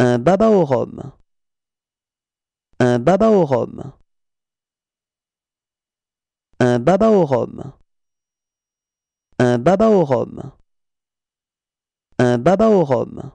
Un baba au rhum. Un baba au rhum. Un baba au rhum. Un baba au rhum. Un baba au rhum.